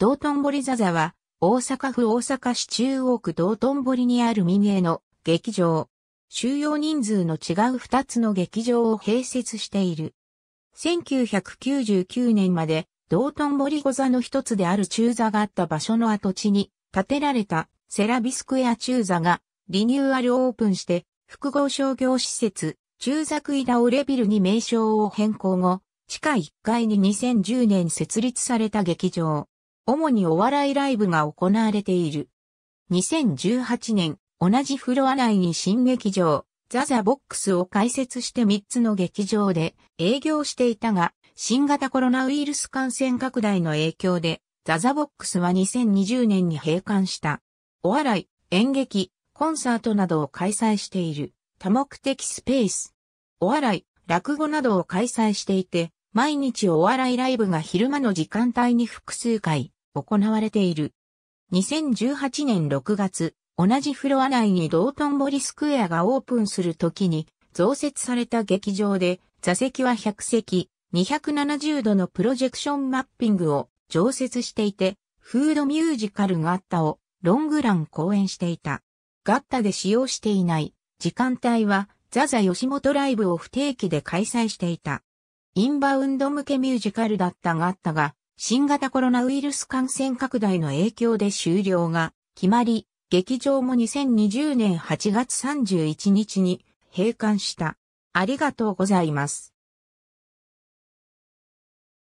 道頓堀座座は、大阪府大阪市中央区道頓堀にある民営の劇場。収容人数の違う2つの劇場を併設している。1999年まで道頓堀御座の一つである中座があった場所の跡地に建てられたセラビスクエア中座がリニューアルオープンして複合商業施設中座クイダオレビルに名称を変更後、地下1階に2010年設立された劇場。主にお笑いライブが行われている。2018年、同じフロア内に新劇場、ザ・ザ・ボックスを開設して3つの劇場で営業していたが、新型コロナウイルス感染拡大の影響で、ザ・ザ・ボックスは2020年に閉館した。お笑い、演劇、コンサートなどを開催している多目的スペース。お笑い、落語などを開催していて、毎日お笑いライブが昼間の時間帯に複数回行われている。2018年6月、同じフロア内に道頓堀スクエアがオープンする時に増設された劇場で座席は100席、270度のプロジェクションマッピングを常設していて、フードミュージカルガッタをロングラン公演していた。ガッタで使用していない時間帯はザザ吉本ライブを不定期で開催していた。インバウンド向けミュージカルだったガッタが新型コロナウイルス感染拡大の影響で終了が決まり、劇場も2020年8月31日に閉館した。ありがとうございます。